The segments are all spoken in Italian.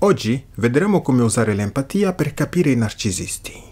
Oggi vedremo come usare l'empatia per capire i narcisisti.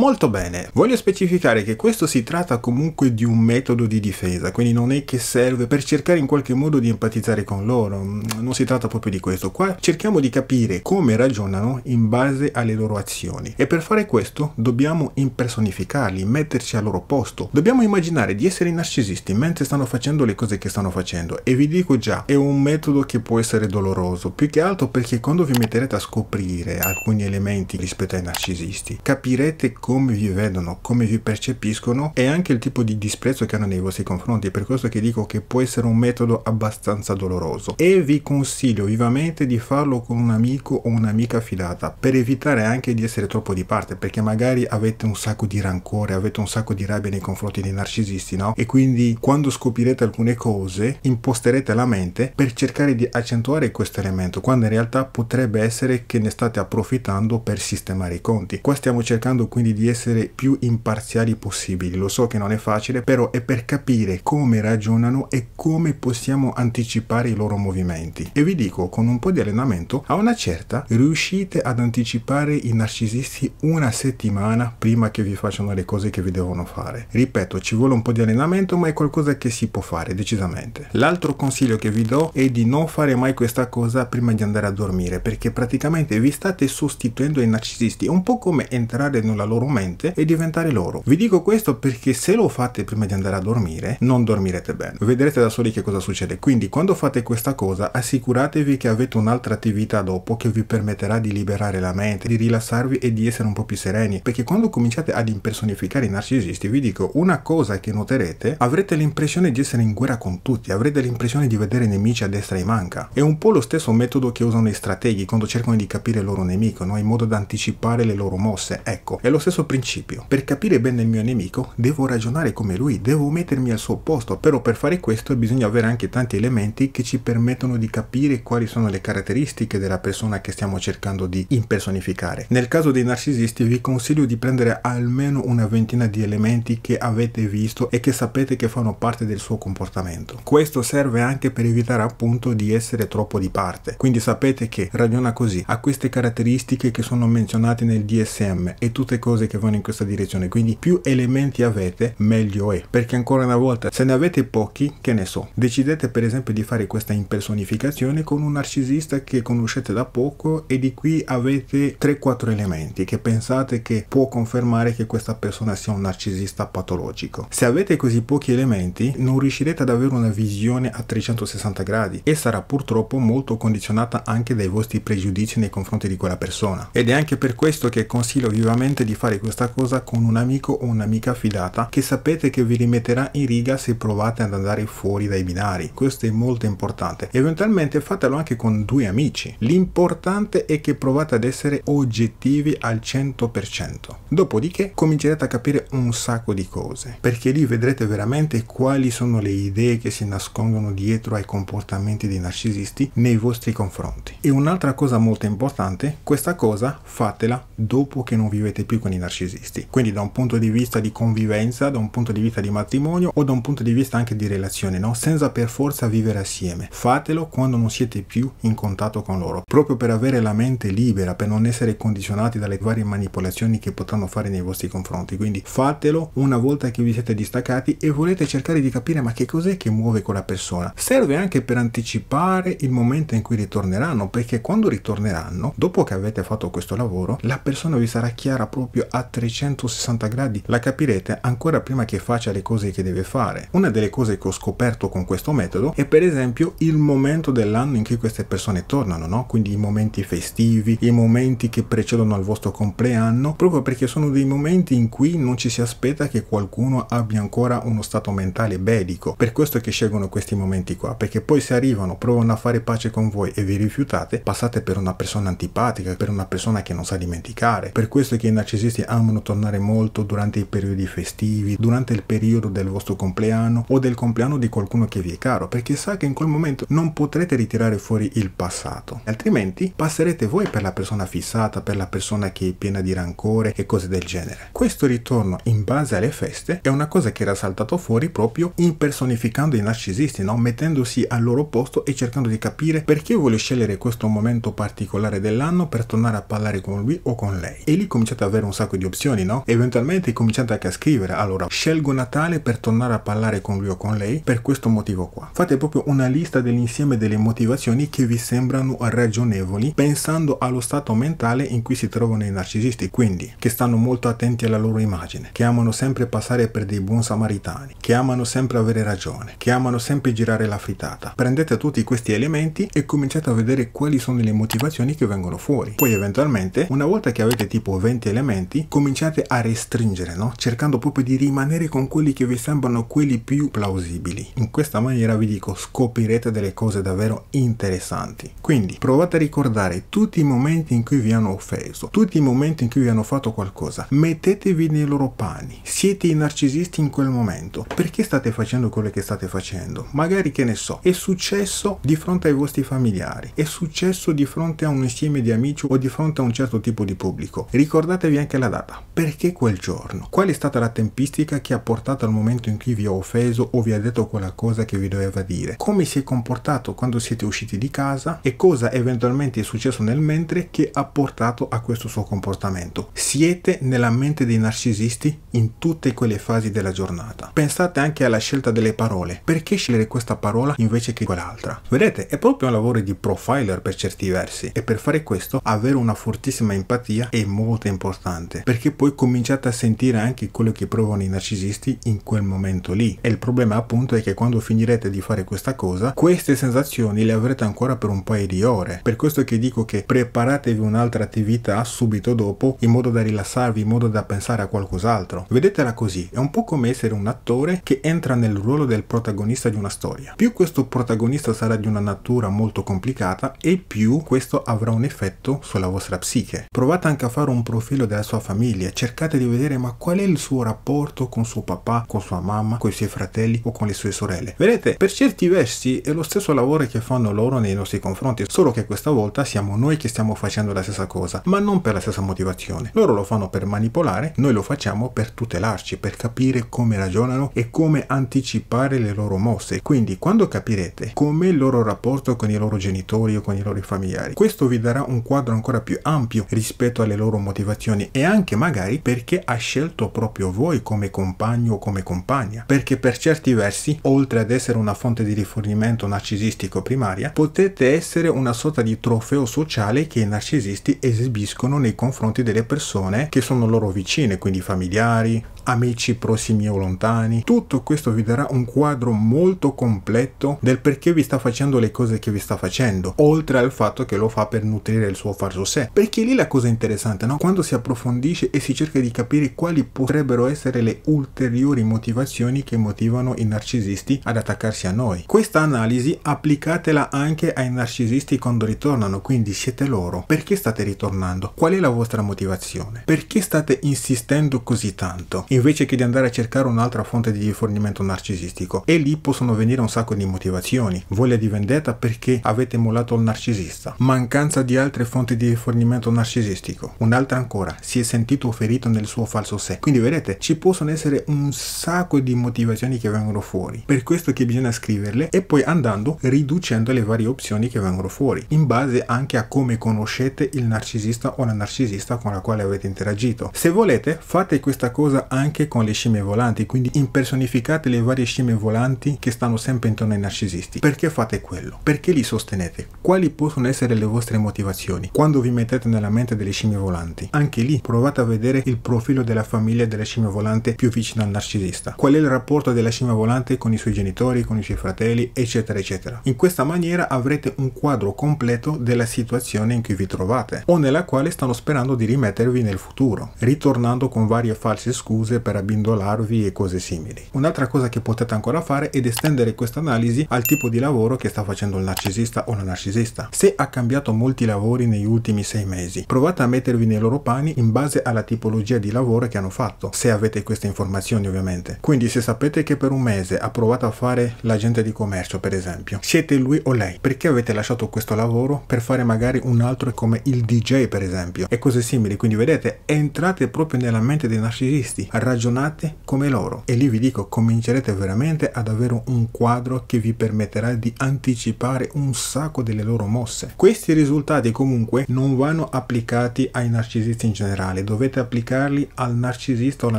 Molto bene, voglio specificare che questo si tratta comunque di un metodo di difesa, quindi non è che serve per cercare in qualche modo di empatizzare con loro, mm, non si tratta proprio di questo, qua cerchiamo di capire come ragionano in base alle loro azioni e per fare questo dobbiamo impersonificarli, metterci al loro posto, dobbiamo immaginare di essere i narcisisti mentre stanno facendo le cose che stanno facendo e vi dico già, è un metodo che può essere doloroso, più che altro perché quando vi metterete a scoprire alcuni elementi rispetto ai narcisisti, capirete come come vi vedono, come vi percepiscono e anche il tipo di disprezzo che hanno nei vostri confronti, per questo che dico che può essere un metodo abbastanza doloroso e vi consiglio vivamente di farlo con un amico o un'amica fidata per evitare anche di essere troppo di parte, perché magari avete un sacco di rancore, avete un sacco di rabbia nei confronti dei narcisisti, no? E quindi quando scoprirete alcune cose, imposterete la mente per cercare di accentuare questo elemento, quando in realtà potrebbe essere che ne state approfittando per sistemare i conti. Qua stiamo cercando quindi cercarvi di essere più imparziali possibili. Lo so che non è facile, però è per capire come ragionano e come possiamo anticipare i loro movimenti. E vi dico, con un po' di allenamento, a una certa riuscite ad anticipare i narcisisti una settimana prima che vi facciano le cose che vi devono fare. Ripeto, ci vuole un po' di allenamento, ma è qualcosa che si può fare decisamente. L'altro consiglio che vi do è di non fare mai questa cosa prima di andare a dormire, perché praticamente vi state sostituendo ai narcisisti, È un po' come entrare nella loro loro mente e diventare loro. Vi dico questo perché se lo fate prima di andare a dormire, non dormirete bene. Vedrete da soli che cosa succede. Quindi quando fate questa cosa, assicuratevi che avete un'altra attività dopo che vi permetterà di liberare la mente, di rilassarvi e di essere un po' più sereni. Perché quando cominciate ad impersonificare i narcisisti, vi dico una cosa che noterete, avrete l'impressione di essere in guerra con tutti, avrete l'impressione di vedere nemici a destra e manca. È un po' lo stesso metodo che usano i strateghi quando cercano di capire il loro nemico, no? in modo da anticipare le loro mosse. Ecco, è lo stesso stesso principio. Per capire bene il mio nemico devo ragionare come lui, devo mettermi al suo posto, però per fare questo bisogna avere anche tanti elementi che ci permettono di capire quali sono le caratteristiche della persona che stiamo cercando di impersonificare. Nel caso dei narcisisti vi consiglio di prendere almeno una ventina di elementi che avete visto e che sapete che fanno parte del suo comportamento. Questo serve anche per evitare appunto di essere troppo di parte, quindi sapete che ragiona così, ha queste caratteristiche che sono menzionate nel DSM e tutte cose cose che vanno in questa direzione, quindi più elementi avete meglio è, perché ancora una volta se ne avete pochi, che ne so, decidete per esempio di fare questa impersonificazione con un narcisista che conoscete da poco e di cui avete 3-4 elementi che pensate che può confermare che questa persona sia un narcisista patologico. Se avete così pochi elementi non riuscirete ad avere una visione a 360 gradi e sarà purtroppo molto condizionata anche dai vostri pregiudizi nei confronti di quella persona. Ed è anche per questo che consiglio vivamente di fare fare questa cosa con un amico o un'amica fidata che sapete che vi rimetterà in riga se provate ad andare fuori dai binari. Questo è molto importante. Eventualmente fatelo anche con due amici. L'importante è che provate ad essere oggettivi al 100%. Dopodiché comincerete a capire un sacco di cose, perché lì vedrete veramente quali sono le idee che si nascondono dietro ai comportamenti dei narcisisti nei vostri confronti. E un'altra cosa molto importante, questa cosa fatela dopo che non vivete più con i narcisisti. Quindi da un punto di vista di convivenza, da un punto di vista di matrimonio o da un punto di vista anche di relazione, no? senza per forza vivere assieme. Fatelo quando non siete più in contatto con loro, proprio per avere la mente libera, per non essere condizionati dalle varie manipolazioni che potranno fare nei vostri confronti. Quindi fatelo una volta che vi siete distaccati e volete cercare di capire ma che cos'è che muove quella persona. Serve anche per anticipare il momento in cui ritorneranno, perché quando ritorneranno, dopo che avete fatto questo lavoro, la persona vi sarà chiara proprio a 360 gradi la capirete ancora prima che faccia le cose che deve fare. Una delle cose che ho scoperto con questo metodo è per esempio il momento dell'anno in cui queste persone tornano, no? quindi i momenti festivi, i momenti che precedono al vostro compleanno, proprio perché sono dei momenti in cui non ci si aspetta che qualcuno abbia ancora uno stato mentale bedico. Per questo che scelgono questi momenti qua, perché poi se arrivano, provano a fare pace con voi e vi rifiutate, passate per una persona antipatica, per una persona che non sa dimenticare. Per questo che i narcisisti amicizie amano tornare molto durante i periodi festivi, durante il periodo del vostro compleanno o del compleanno di qualcuno che vi è caro, perché sa che in quel momento non potrete ritirare fuori il passato, altrimenti passerete voi per la persona fissata, per la persona che è piena di rancore e cose del genere. Questo ritorno in base alle feste è una cosa che era saltato fuori proprio impersonificando i narcisisti, no? mettendosi al loro posto e cercando di capire perché voglio scegliere questo momento particolare dell'anno per tornare a parlare con lui o con lei. E lì cominciate ad avere un sacco di opzioni, no? Eventualmente cominciate anche a scrivere, allora scelgo Natale per tornare a parlare con lui o con lei per questo motivo qua. Fate proprio una lista dell'insieme delle motivazioni che vi sembrano ragionevoli pensando allo stato mentale in cui si trovano i narcisisti, quindi che stanno molto attenti alla loro immagine, che amano sempre passare per dei buon samaritani, che amano sempre avere ragione, che amano sempre girare la frittata. Prendete tutti questi elementi e cominciate a vedere quali sono le motivazioni che vengono fuori. Poi eventualmente, una volta che avete tipo 20 elementi, precedenti, cominciate a restringere, no? cercando proprio di rimanere con quelli che vi sembrano quelli più plausibili. In questa maniera vi dico scoprirete delle cose davvero interessanti. Quindi provate a ricordare tutti i momenti in cui vi hanno offeso, tutti i momenti in cui vi hanno fatto qualcosa. Mettetevi nei loro panni, siete i narcisisti in quel momento. Perché state facendo quello che state facendo? Magari che ne so, è successo di fronte ai vostri familiari, è successo di fronte a un insieme di amici o di fronte a un certo tipo di pubblico. Ricordatevi anche la data. Perché quel giorno? Qual è stata la tempistica che ha portato al momento in cui vi ha offeso o vi ha detto quella cosa che vi doveva dire? Come si è comportato quando siete usciti di casa e cosa eventualmente è successo nel mentre che ha portato a questo suo comportamento? Siete nella mente dei narcisisti in tutte quelle fasi della giornata. Pensate anche alla scelta delle parole. Perché scegliere questa parola invece che quell'altra? Vedete, è proprio un lavoro di profiler per certi versi e per fare questo avere una fortissima empatia è molto importante importante, perché poi cominciate a sentire anche quello che provano i narcisisti in quel momento lì. E il problema appunto è che quando finirete di fare questa cosa, queste sensazioni le avrete ancora per un paio di ore. Per questo che dico che preparatevi un'altra attività subito dopo, in modo da rilassarvi, in modo da pensare a qualcos'altro. Vedetela così, è un po' come essere un attore che entra nel ruolo del protagonista di una storia. Più questo protagonista sarà di una natura molto complicata e più questo avrà un effetto sulla vostra psiche. Provate anche a fare un profilo della sua famiglia, cercate di vedere ma qual è il suo rapporto con suo papà, con sua mamma, con i suoi fratelli o con le sue sorelle. Vedete, per certi versi è lo stesso lavoro che fanno loro nei nostri confronti, solo che questa volta siamo noi che stiamo facendo la stessa cosa, ma non per la stessa motivazione. Loro lo fanno per manipolare, noi lo facciamo per tutelarci, per capire come ragionano e come anticipare le loro mosse. Quindi quando capirete com'è il loro rapporto con i loro genitori o con i loro familiari, questo vi darà un quadro ancora più ampio rispetto alle loro motivazioni e anche magari perché ha scelto proprio voi come compagno o come compagna, perché per certi versi, oltre ad essere una fonte di rifornimento narcisistico primaria, potete essere una sorta di trofeo sociale che i narcisisti esibiscono nei confronti delle persone che sono loro vicine, quindi familiari, amici prossimi o lontani. Tutto questo vi darà un quadro molto completo del perché vi sta facendo le cose che vi sta facendo, oltre al fatto che lo fa per nutrire il suo farso sé. Perché lì la cosa interessante, no? Quando si approfondisce approfondisce e si cerca di capire quali potrebbero essere le ulteriori motivazioni che motivano i narcisisti ad attaccarsi a noi. Questa analisi applicatela anche ai narcisisti quando ritornano, quindi siete loro. Perché state ritornando? Qual è la vostra motivazione? Perché state insistendo così tanto? Invece che di andare a cercare un'altra fonte di rifornimento narcisistico. E lì possono venire un sacco di motivazioni. Voglia di vendetta perché avete mollato il narcisista. Mancanza di altre fonti di rifornimento narcisistico. Un'altra ancora, si è sentito ferito nel suo falso sé. Quindi vedete, ci possono essere un sacco di motivazioni che vengono fuori. Per questo che bisogna scriverle e poi andando riducendo le varie opzioni che vengono fuori, in base anche a come conoscete il narcisista o la narcisista con la quale avete interagito. Se volete, fate questa cosa anche con le scime volanti, quindi impersonificate le varie scime volanti che stanno sempre intorno ai narcisisti. Perché fate quello? Perché li sostenete? Quali possono essere le vostre motivazioni quando vi mettete nella mente delle scime volanti? Anche lì provate provate a vedere il profilo della famiglia della scimmia volante più vicina al narcisista. Qual è il rapporto della scimmia volante con i suoi genitori, con i suoi fratelli, eccetera, eccetera. In questa maniera avrete un quadro completo della situazione in cui vi trovate o nella quale stanno sperando di rimettervi nel futuro, ritornando con varie false scuse per abbindolarvi e cose simili. Un'altra cosa che potete ancora fare è estendere questa analisi al tipo di lavoro che sta facendo il narcisista o la narcisista. Se ha cambiato molti lavori negli ultimi sei mesi, provate a mettervi nei loro panni in base base alla tipologia di lavoro che hanno fatto, se avete queste informazioni ovviamente. Quindi se sapete che per un mese ha provato a fare l'agente di commercio per esempio, siete lui o lei, perché avete lasciato questo lavoro per fare magari un altro come il DJ per esempio e cose simili, quindi vedete entrate proprio nella mente dei narcisisti, ragionate come loro e lì vi dico comincerete veramente ad avere un quadro che vi permetterà di anticipare un sacco delle loro mosse. Questi risultati comunque non vanno applicati ai narcisisti in generale generale, dovete applicarli al narcisista o alla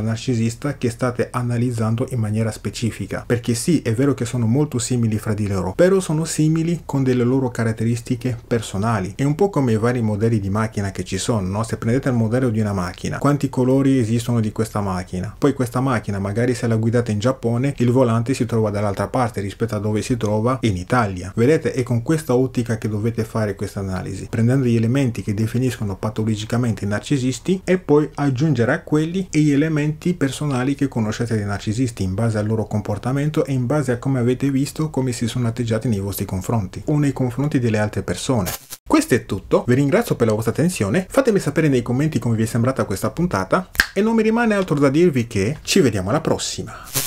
narcisista che state analizzando in maniera specifica, perché sì, è vero che sono molto simili fra di loro, però sono simili con delle loro caratteristiche personali. È un po' come i vari modelli di macchina che ci sono, no? Se prendete il modello di una macchina, quanti colori esistono di questa macchina? Poi questa macchina, magari se la guidate in Giappone, il volante si trova dall'altra parte rispetto a dove si trova in Italia. Vedete, è con questa ottica che dovete fare questa analisi, prendendo gli elementi che definiscono patologicamente i narcisisti e poi aggiungere a quelli gli elementi personali che conoscete dei narcisisti in base al loro comportamento e in base a come avete visto come si sono atteggiati nei vostri confronti o nei confronti delle altre persone. Questo è tutto, vi ringrazio per la vostra attenzione, fatemi sapere nei commenti come vi è sembrata questa puntata e non mi rimane altro da dirvi che ci vediamo alla prossima.